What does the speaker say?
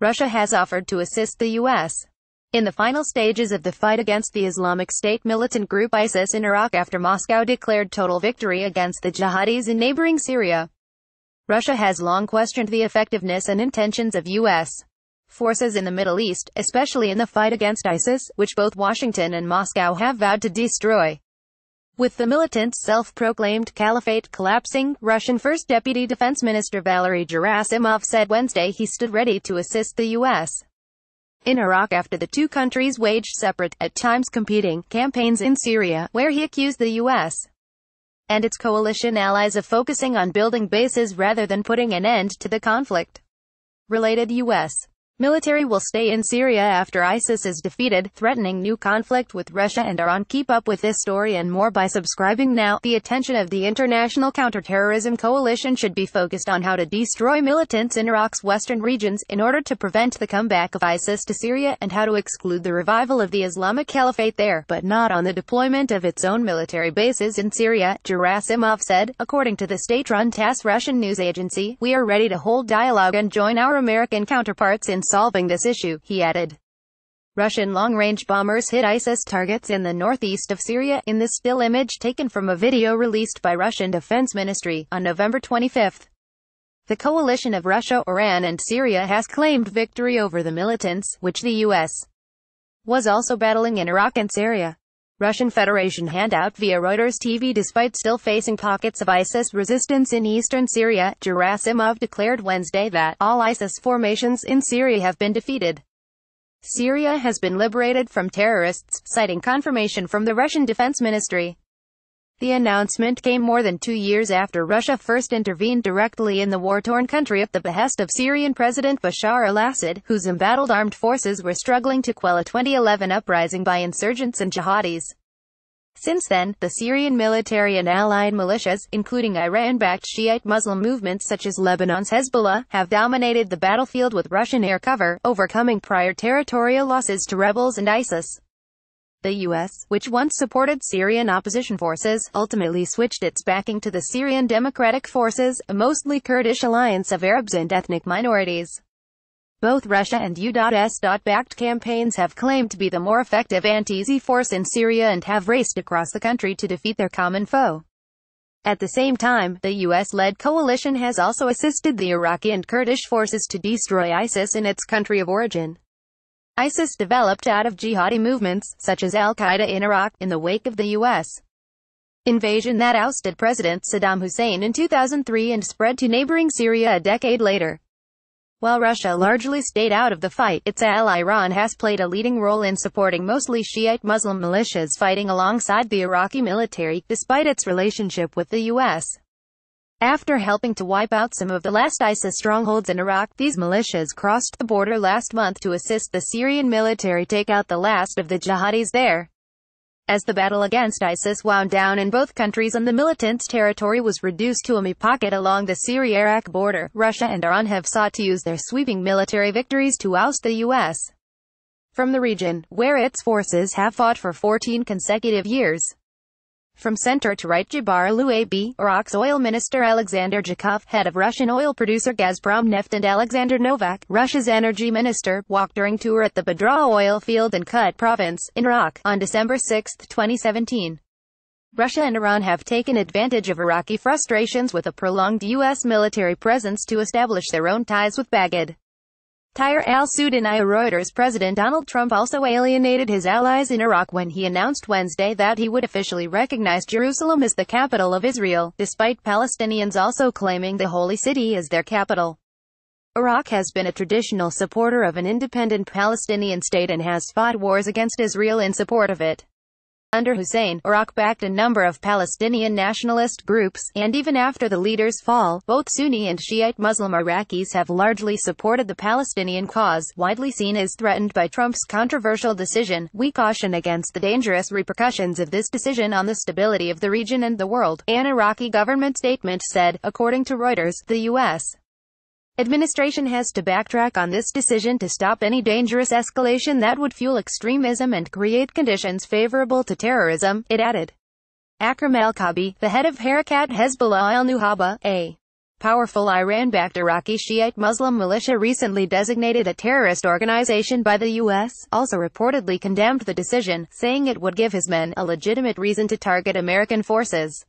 Russia has offered to assist the U.S. in the final stages of the fight against the Islamic State militant group ISIS in Iraq after Moscow declared total victory against the jihadis in neighboring Syria. Russia has long questioned the effectiveness and intentions of U.S. forces in the Middle East, especially in the fight against ISIS, which both Washington and Moscow have vowed to destroy. With the militant self-proclaimed caliphate collapsing, Russian First Deputy Defense Minister Valery Gerasimov said Wednesday he stood ready to assist the U.S. in Iraq after the two countries waged separate, at times competing, campaigns in Syria, where he accused the U.S. and its coalition allies of focusing on building bases rather than putting an end to the conflict. Related U.S. Military will stay in Syria after ISIS is defeated, threatening new conflict with Russia and Iran. Keep up with this story and more by subscribing now. The attention of the International Counterterrorism Coalition should be focused on how to destroy militants in Iraq's western regions in order to prevent the comeback of ISIS to Syria and how to exclude the revival of the Islamic Caliphate there, but not on the deployment of its own military bases in Syria, Gerasimov said. According to the state-run TASS Russian news agency, we are ready to hold dialogue and join our American counterparts in solving this issue, he added. Russian long-range bombers hit ISIS targets in the northeast of Syria, in the still image taken from a video released by Russian Defense Ministry, on November 25. The coalition of Russia, Iran and Syria has claimed victory over the militants, which the U.S. was also battling in Iraq and Syria. Russian Federation handout via Reuters TV Despite still facing pockets of ISIS resistance in eastern Syria, Gerasimov declared Wednesday that all ISIS formations in Syria have been defeated. Syria has been liberated from terrorists, citing confirmation from the Russian Defense Ministry. The announcement came more than two years after Russia first intervened directly in the war-torn country at the behest of Syrian President Bashar al-Assad, whose embattled armed forces were struggling to quell a 2011 uprising by insurgents and jihadis. Since then, the Syrian military and allied militias, including Iran-backed Shiite Muslim movements such as Lebanon's Hezbollah, have dominated the battlefield with Russian air cover, overcoming prior territorial losses to rebels and ISIS. The U.S., which once supported Syrian opposition forces, ultimately switched its backing to the Syrian Democratic Forces, a mostly Kurdish alliance of Arabs and ethnic minorities. Both Russia and U.S.-backed campaigns have claimed to be the more effective anti-Z force in Syria and have raced across the country to defeat their common foe. At the same time, the U.S.-led coalition has also assisted the Iraqi and Kurdish forces to destroy ISIS in its country of origin. ISIS developed out of jihadi movements, such as al-Qaeda in Iraq, in the wake of the U.S. invasion that ousted President Saddam Hussein in 2003 and spread to neighboring Syria a decade later. While Russia largely stayed out of the fight, its ally Iran has played a leading role in supporting mostly Shiite Muslim militias fighting alongside the Iraqi military, despite its relationship with the U.S. After helping to wipe out some of the last ISIS strongholds in Iraq, these militias crossed the border last month to assist the Syrian military take out the last of the jihadis there. As the battle against ISIS wound down in both countries and the militants' territory was reduced to a me pocket along the Syria-Iraq border, Russia and Iran have sought to use their sweeping military victories to oust the U.S. from the region, where its forces have fought for 14 consecutive years. From center to right Jabar Louabi, Iraq's oil minister Alexander Jakov, head of Russian oil producer Gazprom Neft and Alexander Novak, Russia's energy minister, walked during tour at the Badra oil field in Kut province, in Iraq, on December 6, 2017. Russia and Iran have taken advantage of Iraqi frustrations with a prolonged U.S. military presence to establish their own ties with Baghdad. Tire al-Sudani Reuters President Donald Trump also alienated his allies in Iraq when he announced Wednesday that he would officially recognize Jerusalem as the capital of Israel, despite Palestinians also claiming the Holy City as their capital. Iraq has been a traditional supporter of an independent Palestinian state and has fought wars against Israel in support of it. Under Hussein, Iraq backed a number of Palestinian nationalist groups, and even after the leader's fall, both Sunni and Shiite Muslim Iraqis have largely supported the Palestinian cause, widely seen as threatened by Trump's controversial decision. We caution against the dangerous repercussions of this decision on the stability of the region and the world, an Iraqi government statement said, according to Reuters, the U.S. Administration has to backtrack on this decision to stop any dangerous escalation that would fuel extremism and create conditions favorable to terrorism, it added. Akram al-Kabi, the head of Harakat Hezbollah al-Nuhaba, a powerful Iran-backed Iraqi Shiite Muslim militia recently designated a terrorist organization by the U.S., also reportedly condemned the decision, saying it would give his men a legitimate reason to target American forces.